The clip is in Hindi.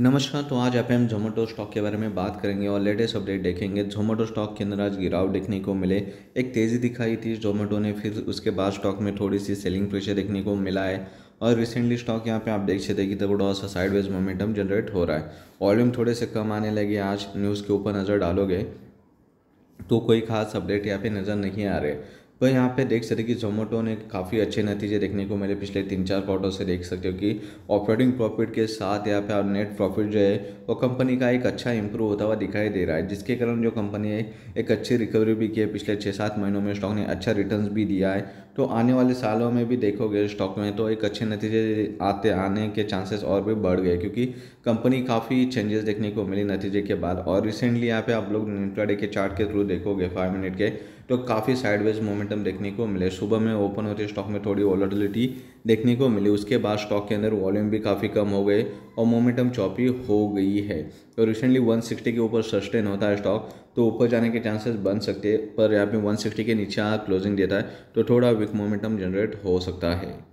नमस्कार तो आज आप हम जोमेटो स्टॉक के बारे में बात करेंगे और लेटेस्ट अपडेट देखेंगे जोमेटो स्टॉक के अंदर आज गिरावट देखने को मिले एक तेज़ी दिखाई थी जोमेटो ने फिर उसके बाद स्टॉक में थोड़ी सी सेलिंग प्रेशर देखने को मिला है और रिसेंटली स्टॉक यहाँ पे आप देख सकते कि तो थोड़ा सा साइडवेज मोमेंटम जनरेट हो रहा है वॉल्यूम थोड़े से कम आने लगे आज न्यूज़ के ऊपर नज़र डालोगे तो कोई खास अपडेट यहाँ पे नज़र नहीं आ रहे तो यहाँ पे देख सकते कि जोमेटो ने काफ़ी अच्छे नतीजे देखने को मेरे पिछले तीन चार क्वार्टर से देख सकते हो कि ऑपरेटिंग प्रॉफिट के साथ यहाँ पे नेट प्रॉफिट जो है वो कंपनी का एक अच्छा इंप्रूव होता हुआ दिखाई दे रहा है जिसके कारण जो कंपनी है एक अच्छी रिकवरी भी की है पिछले छः सात महीनों में स्टॉक ने अच्छा रिटर्न भी दिया है तो आने वाले सालों में भी देखोगे स्टॉक में तो एक अच्छे नतीजे आते आने के चांसेस और भी बढ़ गए क्योंकि कंपनी काफ़ी चेंजेस देखने को मिली नतीजे के बाद और रिसेंटली यहाँ पे आप लोग इंट्राडे के चार्ट के थ्रू देखोगे फाइव मिनट के तो काफ़ी साइडवेज मोमेंटम देखने को मिले सुबह में ओपन होते स्टॉक में थोड़ी वॉलिटिलिटी देखने को मिली उसके बाद स्टॉक के अंदर वॉल्यूम भी काफ़ी कम हो गए और मोमेंटम चौपी हो गई है तो रिसेंटली 160 के ऊपर सस्टेन होता है स्टॉक तो ऊपर जाने के चांसेस बन सकते हैं पर यहाँ पे 160 के नीचे आ क्लोजिंग देता है तो थोड़ा वीक मोमेंटम जनरेट हो सकता है